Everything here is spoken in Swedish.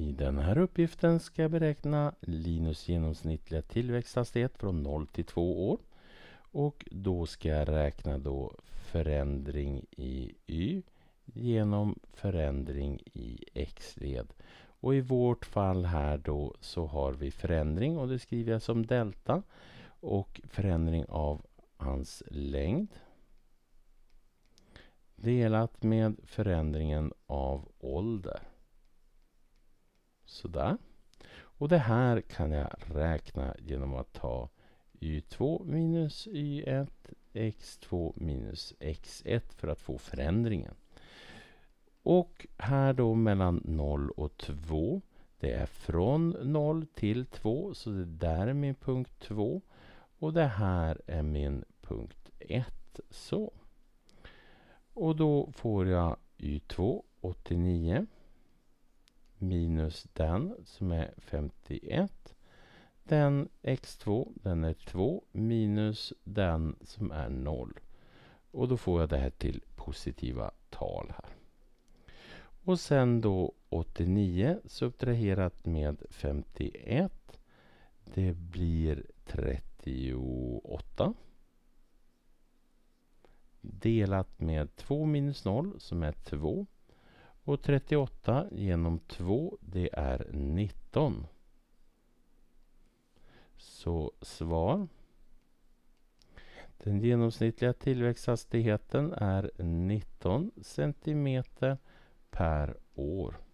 I den här uppgiften ska jag beräkna Linus genomsnittliga tillväxthastighet från 0 till 2 år. Och då ska jag räkna då förändring i y genom förändring i x-led. Och i vårt fall här då så har vi förändring och det skriver jag som delta. Och förändring av hans längd delat med förändringen av ålder. Sådär. Och det här kan jag räkna genom att ta y2 minus y1 x2 minus x1 för att få förändringen. Och här då mellan 0 och 2. Det är från 0 till 2, så det där är min punkt 2. Och det här är min punkt 1. Så. Och då får jag y2 89 minus den som är 51. Den x2, den är 2, minus den som är 0. Och då får jag det här till positiva tal här. Och sen då 89 subtraherat med 51. Det blir 38. Delat med 2 minus 0 som är 2 och 38 genom 2, det är 19. Så svar. Den genomsnittliga tillväxthastigheten är 19 cm per år.